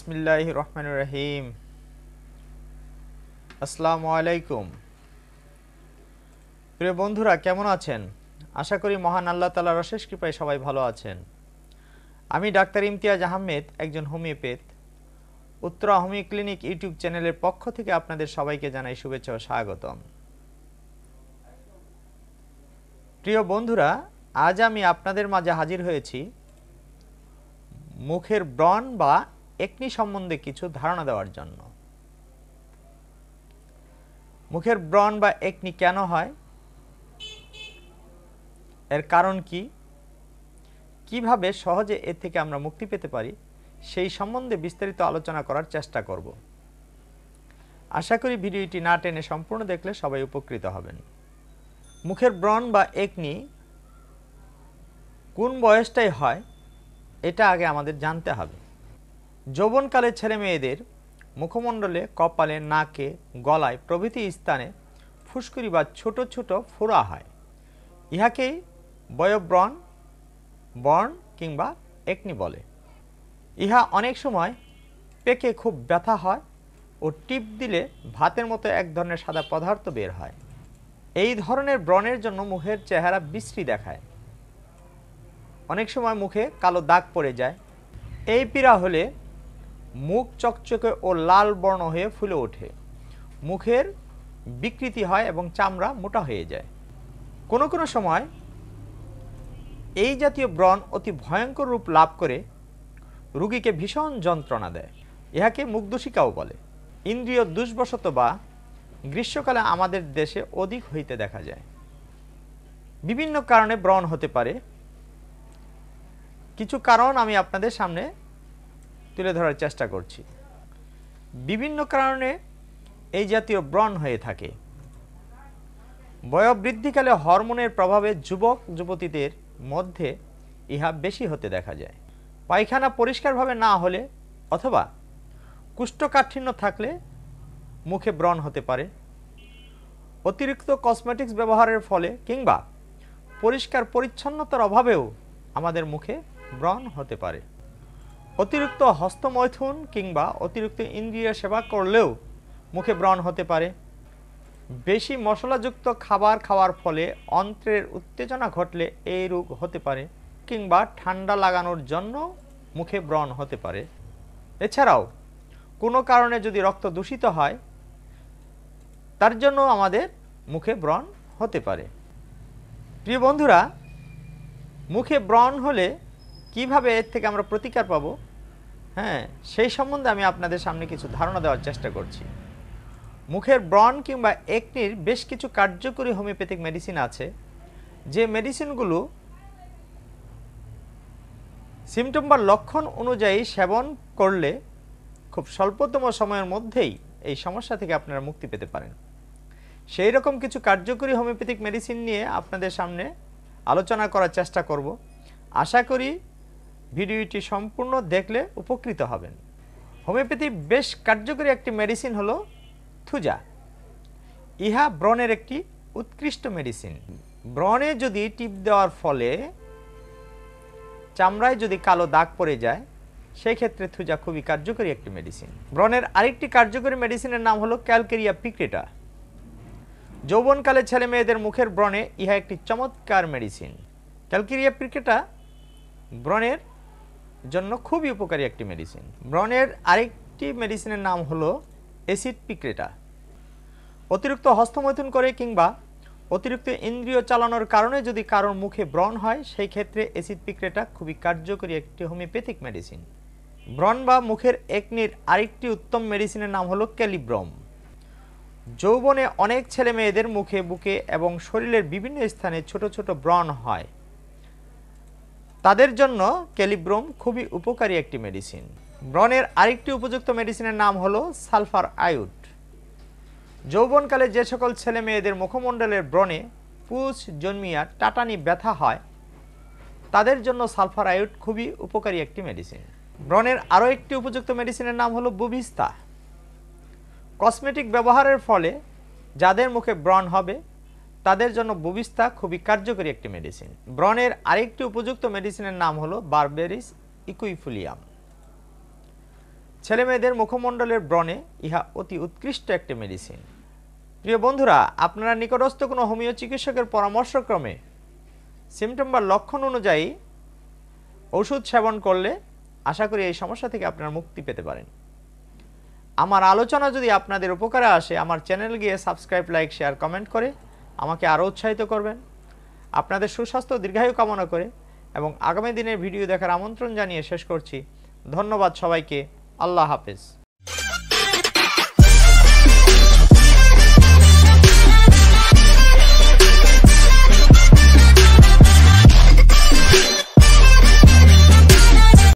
বিসমিল্লাহ রহমান রহিম আসসালামু আলাইকুম প্রিয় বন্ধুরা কেমন আছেন আশা করি মহান আল্লাহ তালার অশেষ কৃপায় সবাই ভালো আছেন আমি ডাক্তার ইমতিয়াজ আহমেদ একজন homeopath Uttara homeo clinic YouTube চ্যানেলের পক্ষ থেকে আপনাদের সবাইকে জানাই শুভেচ্ছা ও স্বাগতম প্রিয় বন্ধুরা আজ আমি আপনাদের মাঝে হাজির হয়েছি মুখের ব্রণ বা একনি সম্বন্ধে কিছু ধারণা দেওয়ার জন্য মুখের ব্রণ বা একনি কেন হয় এর কারণ কি কিভাবে সহজে এর থেকে আমরা মুক্তি পেতে পারি সেই সম্বন্ধে বিস্তারিত আলোচনা করার চেষ্টা করব আশা করি ভিডিওটি না টেনে সম্পূর্ণ দেখলে সবাই উপকৃত হবেন মুখের ব্রণ বা একনি কোন বয়সটাই হয় এটা আগে আমাদের জানতে হবে যৌবনকালে ছেলে মেয়েদের মুখমণ্ডলে কপালে নাকে গলায় প্রভৃতি স্থানে ফুসকুরি বা ছোট ছোট ফোড়া হয় ইহাকেই বয়ব্রণ বর্ণ কিংবা একনি বলে ইহা অনেক সময় পেকে খুব ব্যথা হয় ও টিপ দিলে ভাতের মতো এক ধরনের সাদা পদার্থ বের হয় এই ধরনের ব্রণের জন্য মুখের চেহারা বিশ্রী দেখায় অনেক সময় মুখে কালো দাগ পড়ে যায় এই পীড়া হলে মুখ চকচকে ও লাল বর্ণ হয়ে ফুলে ওঠে মুখের বিকৃতি হয় এবং চামড়া মোটা হয়ে যায় কোনো কোনো সময় এই জাতীয় ব্রণ অতি ভয়ঙ্কর রূপ লাভ করে রুগীকে ভীষণ যন্ত্রণা দেয় ইহাকে মুগ্ধশিকাও বলে ইন্দ্রিয় দুষ্বশত বা গ্রীষ্মকালে আমাদের দেশে অধিক হইতে দেখা যায় বিভিন্ন কারণে ব্রণ হতে পারে কিছু কারণ আমি আপনাদের সামনে তুলে ধরার চেষ্টা করছি বিভিন্ন কারণে এই জাতীয় ব্রণ হয়ে থাকে বয়োবৃদ্ধিকালে হরমোনের প্রভাবে যুবক যুবতীদের মধ্যে ইহা বেশি হতে দেখা যায় পায়খানা পরিষ্কারভাবে না হলে অথবা কুষ্ঠকাঠিন্য থাকলে মুখে ব্রণ হতে পারে অতিরিক্ত কসমেটিক্স ব্যবহারের ফলে কিংবা পরিষ্কার পরিচ্ছন্নতার অভাবেও আমাদের মুখে ব্রণ হতে পারে অতিরিক্ত হস্তমৈথুন কিংবা অতিরিক্ত ইন্দ্রিয় সেবা করলেও মুখে ব্রণ হতে পারে বেশি মশলাযুক্ত খাবার খাওয়ার ফলে অন্ত্রের উত্তেজনা ঘটলে এই রোগ হতে পারে কিংবা ঠান্ডা লাগানোর জন্য মুখে ব্রণ হতে পারে এছাড়াও কোনো কারণে যদি রক্ত দূষিত হয় তার জন্য আমাদের মুখে ব্রণ হতে পারে প্রিয় বন্ধুরা মুখে ব্রণ হলে কিভাবে এর থেকে আমরা প্রতিকার পাবো হ্যাঁ সেই সম্বন্ধে আমি আপনাদের সামনে কিছু ধারণা দেওয়ার চেষ্টা করছি মুখের ব্রণ কিংবা একনির বেশ কিছু কার্যকরী হোমিওপ্যাথিক মেডিসিন আছে যে মেডিসিনগুলো সিমটম বা লক্ষণ অনুযায়ী সেবন করলে খুব স্বল্পতম সময়ের মধ্যেই এই সমস্যা থেকে আপনারা মুক্তি পেতে পারেন সেই রকম কিছু কার্যকরী হোমিওপ্যাথিক মেডিসিন নিয়ে আপনাদের সামনে আলোচনা করার চেষ্টা করব আশা করি ভিডিওটি সম্পূর্ণ দেখলে উপকৃত হবেন হোমিওপ্যাথি বেশ কার্যকরী একটি মেডিসিন হলো থুজা ইহা ব্রণের একটি উৎকৃষ্ট মেডিসিন ব্রণে যদি টিপ দেওয়ার ফলে চামড়ায় যদি কালো দাগ পড়ে যায় সেই ক্ষেত্রে থুজা খুবই কার্যকরী একটি মেডিসিন ব্রণের আরেকটি কার্যকরী মেডিসিনের নাম হলো ক্যালকেরিয়া পিক্রেটা যৌবনকালে ছেলে মেয়েদের মুখের ব্রণে ইহা একটি চমৎকার মেডিসিন ক্যালকেরিয়া পিক্রেটা ব্রণের জন্য খুবই উপকারী একটি মেডিসিন ব্রণের আরেকটি মেডিসিনের নাম হলো অ্যাসিড পিক্রেটা অতিরিক্ত হস্তমৈথুন করে কিংবা অতিরিক্ত ইন্দ্রিয় চালানোর কারণে যদি কারোর মুখে ব্রণ হয় সেই ক্ষেত্রে অ্যাসিড পিক্রেটা খুবই কার্যকরী একটি হোমিওপ্যাথিক মেডিসিন ব্রণ বা মুখের একনির আরেকটি উত্তম মেডিসিনের নাম হলো ক্যালিব্রম যৌবনে অনেক ছেলে মেয়েদের মুখে বুকে এবং শরীরের বিভিন্ন স্থানে ছোট ছোট ব্রণ হয় তাদের জন্য ক্যালিব্রোম খুবই উপকারী একটি মেডিসিন ব্রণের আরেকটি উপযুক্ত মেডিসিনের নাম হলো সালফার আয়ুট যৌবনকালে যে সকল ছেলে মেয়েদের মুখমণ্ডলের ব্রণে পুষ জন্মিয়া টাটানি ব্যথা হয় তাদের জন্য সালফার আয়ুট খুবই উপকারী একটি মেডিসিন ব্রণের আরও একটি উপযুক্ত মেডিসিনের নাম হলো বুভিস্তা কসমেটিক ব্যবহারের ফলে যাদের মুখে ব্রণ হবে তাদের জন্য বুবিস্তা খুবই কার্যকরী একটি মেডিসিন ব্রণের আরেকটি উপযুক্ত মেডিসিনের নাম হলো বারবেরিস ইকুইফুলিয়াম ছেলেমেয়েদের মুখমণ্ডলের ব্রণে ইহা অতি উৎকৃষ্ট একটি মেডিসিন প্রিয় বন্ধুরা আপনারা নিকটস্থ কোনো হোমিও চিকিৎসকের পরামর্শক্রমে সিমটম বা লক্ষণ অনুযায়ী ওষুধ সেবন করলে আশা করি এই সমস্যা থেকে আপনারা মুক্তি পেতে পারেন আমার আলোচনা যদি আপনাদের উপকারে আসে আমার চ্যানেল গিয়ে সাবস্ক্রাইব লাইক শেয়ার কমেন্ট করে আমাকে আরও উৎসাহিত করবেন আপনাদের সুস্বাস্থ্য দীর্ঘায়ু কামনা করে এবং আগামী দিনের ভিডিও দেখার আমন্ত্রণ জানিয়ে শেষ করছি ধন্যবাদ সবাইকে আল্লাহ হাফেজ